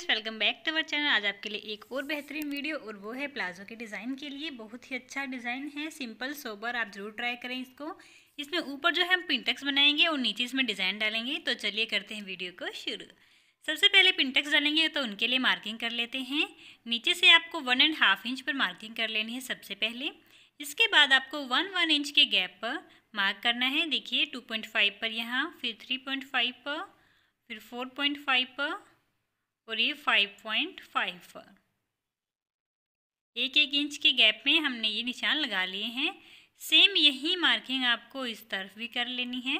friends welcome back to our channel आज आपके लिए एक और बेहतरीन वीडियो और वो है प्लाजो के डिज़ाइन के लिए बहुत ही अच्छा डिज़ाइन है सिंपल सोबर आप ज़रूर ट्राई करें इसको इसमें ऊपर जो है हम पिंटक्स बनाएंगे और नीचे इसमें डिज़ाइन डालेंगे तो चलिए करते हैं वीडियो को शुरू सबसे पहले पिंटक्स डालेंगे तो उनके लिए मार्किंग कर लेते हैं नीचे से आपको वन एंड हाफ इंच पर मार्किंग कर लेनी है सबसे पहले इसके बाद आपको वन वन इंच के गैप पर मार्क करना है देखिए टू पॉइंट फाइव पर यहाँ फिर थ्री पॉइंट फाइव पर फिर फोर पॉइंट फाइव पर और ये फाइव पॉइंट फाइव एक एक इंच के गैप में हमने ये निशान लगा लिए हैं सेम यही मार्किंग आपको इस तरफ भी कर लेनी है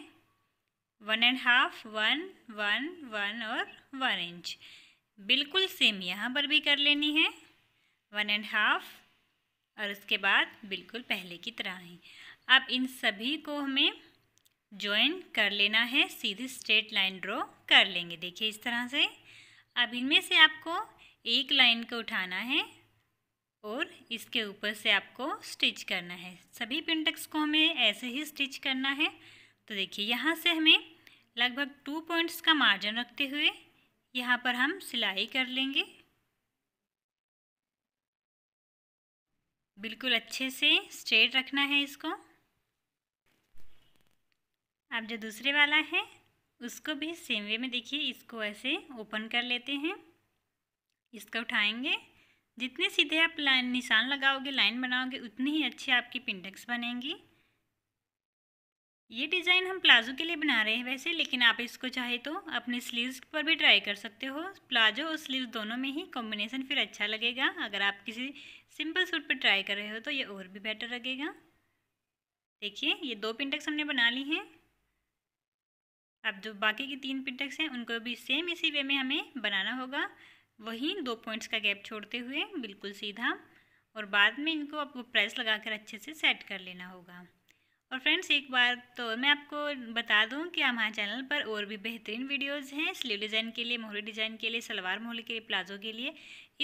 one and half one one one और वन इंच बिल्कुल सेम यहाँ पर भी कर लेनी है वन एंड हाफ और उसके बाद बिल्कुल पहले की तरह ही अब इन सभी को हमें ज्वाइन कर लेना है सीधी स्ट्रेट लाइन ड्रॉ कर लेंगे देखिए इस तरह से अब इनमें से आपको एक लाइन को उठाना है और इसके ऊपर से आपको स्टिच करना है सभी पिंटक्स को हमें ऐसे ही स्टिच करना है तो देखिए यहाँ से हमें लगभग टू पॉइंट्स का मार्जिन रखते हुए यहाँ पर हम सिलाई कर लेंगे बिल्कुल अच्छे से स्ट्रेट रखना है इसको अब जो दूसरे वाला है उसको भी सेम वे में देखिए इसको ऐसे ओपन कर लेते हैं इसका उठाएंगे जितने सीधे आप लाइन निशान लगाओगे लाइन बनाओगे उतनी ही अच्छी आपकी पिंडक्स बनेंगी ये डिज़ाइन हम प्लाजो के लिए बना रहे हैं वैसे लेकिन आप इसको चाहे तो अपने स्लीव्स पर भी ट्राई कर सकते हो प्लाजो और स्लीव्स दोनों में ही कॉम्बिनेशन फिर अच्छा लगेगा अगर आप किसी सिंपल सूट पर ट्राई कर रहे हो तो ये और भी बेटर लगेगा देखिए ये दो पिंडक्स हमने बना ली हैं अब जो बाकी की तीन पिटक्स हैं उनको भी सेम इसी वे में हमें बनाना होगा वहीं दो पॉइंट्स का गैप छोड़ते हुए बिल्कुल सीधा और बाद में इनको आपको प्रेस लगाकर अच्छे से सेट कर लेना होगा और फ्रेंड्स एक बार तो मैं आपको बता दूं कि हमारे चैनल पर और भी बेहतरीन वीडियोस हैं स्लीव डिज़ाइन के लिए मोहरी डिज़ाइन के लिए सलवार मोहरी के लिए प्लाजो के लिए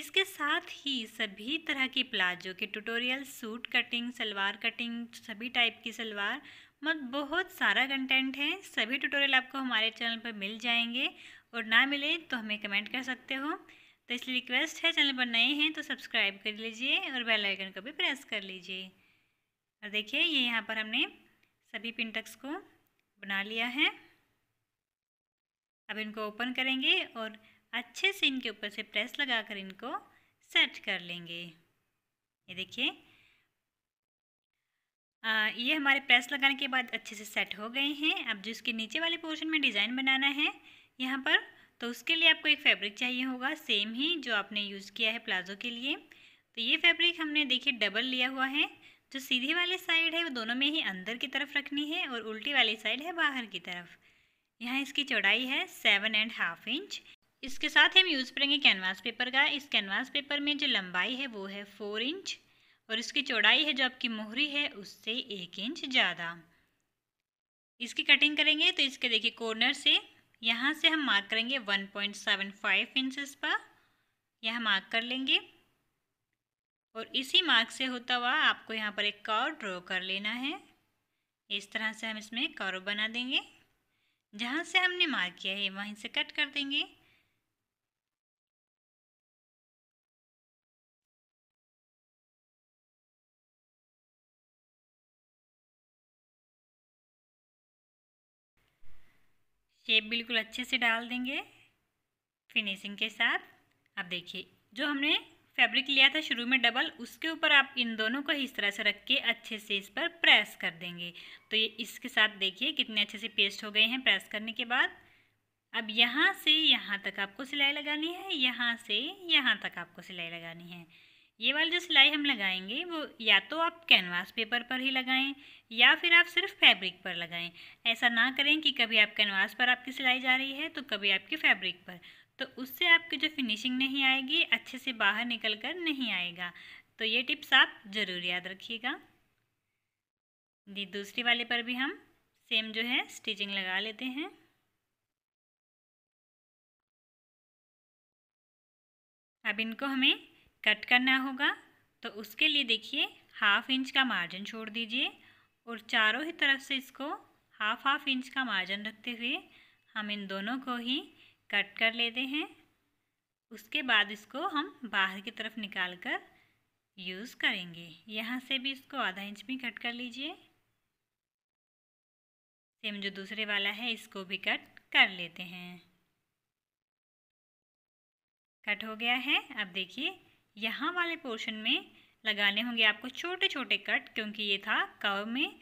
इसके साथ ही सभी तरह के प्लाजो के tutorial suit cutting salwar cutting सभी टाइप की सलवार मत बहुत सारा कंटेंट है सभी ट्यूटोरियल आपको हमारे चैनल पर मिल जाएंगे और ना मिले तो हमें कमेंट कर सकते हो तो इसलिए रिक्वेस्ट है चैनल पर नए हैं तो सब्सक्राइब कर लीजिए और बेल आइकन को भी प्रेस कर लीजिए और देखिए ये यहाँ पर हमने सभी पिंटक्स को बना लिया है अब इनको ओपन करेंगे और अच्छे से इनके ऊपर से प्रेस कर इनको सेट कर लेंगे ये देखिए ये हमारे प्रेस लगाने के बाद अच्छे से सेट हो गए हैं अब जो इसके नीचे वाले पोर्शन में डिज़ाइन बनाना है यहाँ पर तो उसके लिए आपको एक फैब्रिक चाहिए होगा सेम ही जो आपने यूज़ किया है प्लाजो के लिए तो ये फैब्रिक हमने देखिए डबल लिया हुआ है जो सीधी वाली साइड है वो दोनों में ही अंदर की तरफ रखनी है और उल्टी वाली साइड है बाहर की तरफ यहाँ इसकी चौड़ाई है सेवन एंड हाफ इंच इसके साथ हम यूज़ करेंगे कैनवास पेपर का इस कैनवास पेपर में जो लंबाई है वो है फोर इंच और इसकी चौड़ाई है जो आपकी मोहरी है उससे एक इंच ज़्यादा इसकी कटिंग करेंगे तो इसके देखिए कॉर्नर से यहाँ से हम मार्क करेंगे 1.75 पॉइंट इंचज़ पर यह मार्क कर लेंगे और इसी मार्क से होता हुआ आपको यहाँ पर एक कर्व ड्रॉ कर लेना है इस तरह से हम इसमें कर्व बना देंगे जहाँ से हमने मार्क किया है वहीं से कट कर देंगे केप बिल्कुल अच्छे से डाल देंगे फिनिशिंग के साथ अब देखिए जो हमने फैब्रिक लिया था शुरू में डबल उसके ऊपर आप इन दोनों को इस तरह से रख के अच्छे से इस पर प्रेस कर देंगे तो ये इसके साथ देखिए कितने अच्छे से पेस्ट हो गए हैं प्रेस करने के बाद अब यहाँ से यहाँ तक आपको सिलाई लगानी है यहाँ से यहाँ तक आपको सिलाई लगानी है ये वाली जो सिलाई हम लगाएंगे वो या तो आप कैनवास पेपर पर ही लगाएं या फिर आप सिर्फ फैब्रिक पर लगाएं ऐसा ना करें कि कभी आप कैनवास पर आपकी सिलाई जा रही है तो कभी आपकी फैब्रिक पर तो उससे आपकी जो फिनिशिंग नहीं आएगी अच्छे से बाहर निकल कर नहीं आएगा तो ये टिप्स आप ज़रूर याद रखिएगा दूसरी वाले पर भी हम सेम जो है स्टिचिंग लगा लेते हैं अब इनको हमें कट करना होगा तो उसके लिए देखिए हाफ इंच का मार्जिन छोड़ दीजिए और चारों ही तरफ से इसको हाफ हाफ इंच का मार्जिन रखते हुए हम इन दोनों को ही कट कर लेते हैं उसके बाद इसको हम बाहर की तरफ निकाल कर यूज़ करेंगे यहाँ से भी इसको आधा इंच में कट कर लीजिए सेम जो दूसरे वाला है इसको भी कट कर लेते हैं कट हो गया है अब देखिए यहाँ वाले पोर्शन में लगाने होंगे आपको छोटे छोटे कट क्योंकि ये था कव में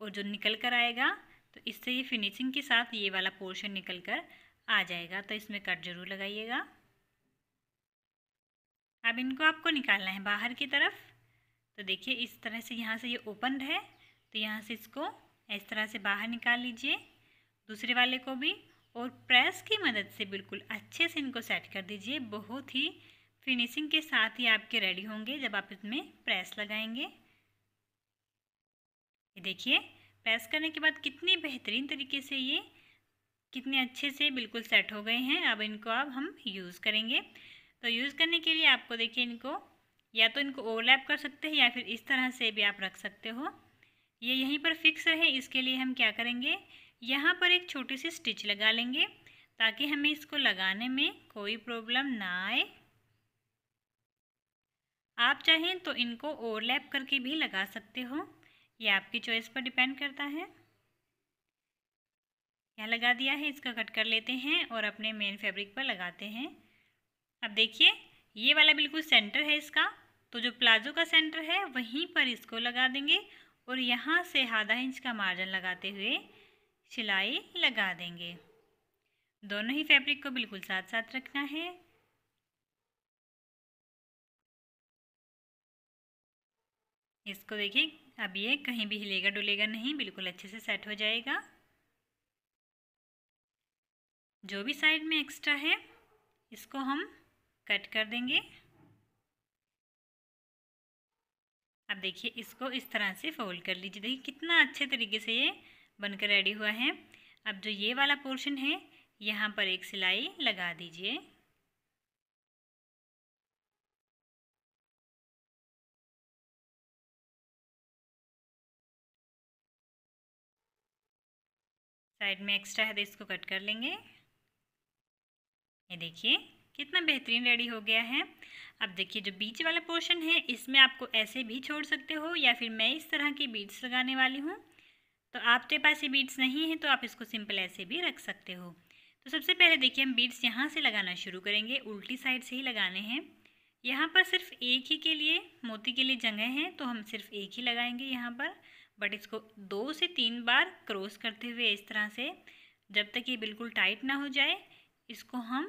और जो निकल कर आएगा तो इससे ये फिनिशिंग के साथ ये वाला पोर्शन निकल कर आ जाएगा तो इसमें कट जरूर लगाइएगा अब इनको आपको निकालना है बाहर की तरफ तो देखिए इस तरह से यहाँ से ये ओपन है तो यहाँ से इसको इस तरह से बाहर निकाल लीजिए दूसरे वाले को भी और प्रेस की मदद से बिल्कुल अच्छे से इनको सेट कर दीजिए बहुत ही फिनिशिंग के साथ ही आपके रेडी होंगे जब आप इसमें प्रेस लगाएंगे ये देखिए प्रेस करने के बाद कितनी बेहतरीन तरीके से ये कितने अच्छे से बिल्कुल सेट हो गए हैं अब इनको अब हम यूज़ करेंगे तो यूज़ करने के लिए आपको देखिए इनको या तो इनको ओवरलैप कर सकते हैं या फिर इस तरह से भी आप रख सकते हो ये यहीं पर फिक्स रहे इसके लिए हम क्या करेंगे यहाँ पर एक छोटी सी स्टिच लगा लेंगे ताकि हमें इसको लगाने में कोई प्रॉब्लम ना आए आप चाहें तो इनको ओवरलैप करके भी लगा सकते हो ये आपकी चॉइस पर डिपेंड करता है यहाँ लगा दिया है इसका कट कर लेते हैं और अपने मेन फैब्रिक पर लगाते हैं अब देखिए ये वाला बिल्कुल सेंटर है इसका तो जो प्लाजो का सेंटर है वहीं पर इसको लगा देंगे और यहाँ से आधा इंच का मार्जिन लगाते हुए सिलाई लगा देंगे दोनों ही फैब्रिक को बिल्कुल साथ साथ रखना है इसको देखिए अब ये कहीं भी हिलेगा डुलेगा नहीं बिल्कुल अच्छे से सेट हो जाएगा जो भी साइड में एक्स्ट्रा है इसको हम कट कर देंगे अब देखिए इसको इस तरह से फोल्ड कर लीजिए देखिए कितना अच्छे तरीके से ये बनकर रेडी हुआ है अब जो ये वाला पोर्शन है यहाँ पर एक सिलाई लगा दीजिए साइड में एक्स्ट्रा है तो इसको कट कर लेंगे ये देखिए कितना बेहतरीन रेडी हो गया है अब देखिए जो बीच वाला पोर्शन है इसमें आपको ऐसे भी छोड़ सकते हो या फिर मैं इस तरह की बीड्स लगाने वाली हूँ तो आपके पास ये बीड्स नहीं है तो आप इसको सिंपल ऐसे भी रख सकते हो तो सबसे पहले देखिए हम बीड्स यहाँ से लगाना शुरू करेंगे उल्टी साइड से ही लगाने हैं यहाँ पर सिर्फ एक ही के लिए मोती के लिए जगह है तो हम सिर्फ एक ही लगाएंगे यहाँ पर बट इसको दो से तीन बार क्रॉस करते हुए इस तरह से जब तक ये बिल्कुल टाइट ना हो जाए इसको हम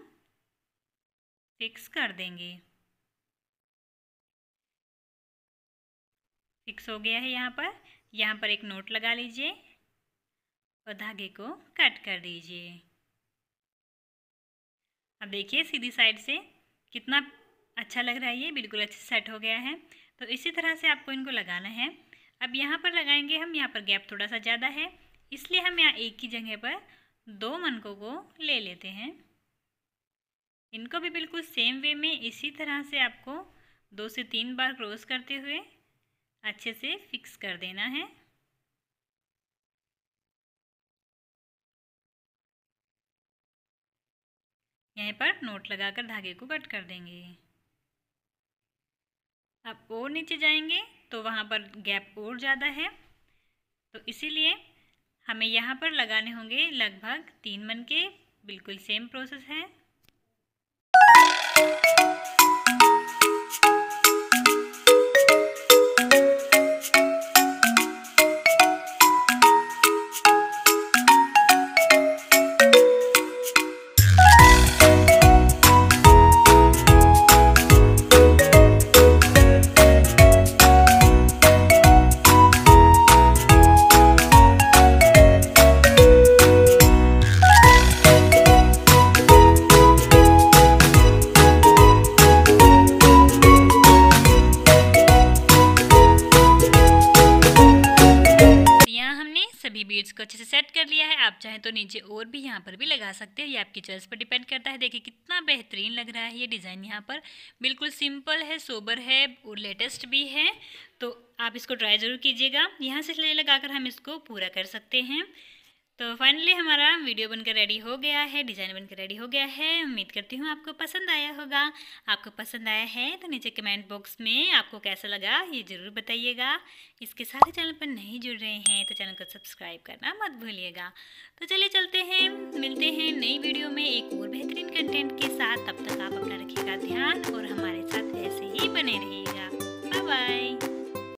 फिक्स कर देंगे फिक्स हो गया है यहाँ पर यहाँ पर एक नोट लगा लीजिए और धागे को कट कर दीजिए अब देखिए सीधी साइड से कितना अच्छा लग रहा है ये बिल्कुल अच्छे सेट हो गया है तो इसी तरह से आपको इनको लगाना है अब यहाँ पर लगाएंगे हम यहाँ पर गैप थोड़ा सा ज़्यादा है इसलिए हम यहाँ एक ही जगह पर दो मनकों को ले लेते हैं इनको भी बिल्कुल सेम वे में इसी तरह से आपको दो से तीन बार क्रॉस करते हुए अच्छे से फिक्स कर देना है यहीं पर नोट लगाकर धागे को कट कर देंगे अब और नीचे जाएंगे तो वहाँ पर गैप और ज़्यादा है तो इसीलिए हमें यहाँ पर लगाने होंगे लगभग तीन मन के बिल्कुल सेम प्रोसेस है तो नीचे और भी यहाँ पर भी लगा सकते हैं ये आपकी चॉइस पर डिपेंड करता है देखिए कितना बेहतरीन लग रहा है ये डिज़ाइन यहाँ पर बिल्कुल सिंपल है सोबर है और लेटेस्ट भी है तो आप इसको ट्राई ज़रूर कीजिएगा यहाँ से लगा कर हम इसको पूरा कर सकते हैं तो फाइनली हमारा वीडियो बनकर रेडी हो गया है डिज़ाइन बनकर रेडी हो गया है उम्मीद करती हूँ आपको पसंद आया होगा आपको पसंद आया है तो नीचे कमेंट बॉक्स में आपको कैसा लगा ये ज़रूर बताइएगा इसके साथ ही चैनल पर नहीं जुड़ रहे हैं तो चैनल को सब्सक्राइब करना मत भूलिएगा तो चलिए चलते हैं मिलते हैं नई वीडियो में एक और बेहतरीन कंटेंट के साथ तब तक आप अपना रखिएगा ध्यान और हमारे साथ ऐसे ही बने रहिएगा बाय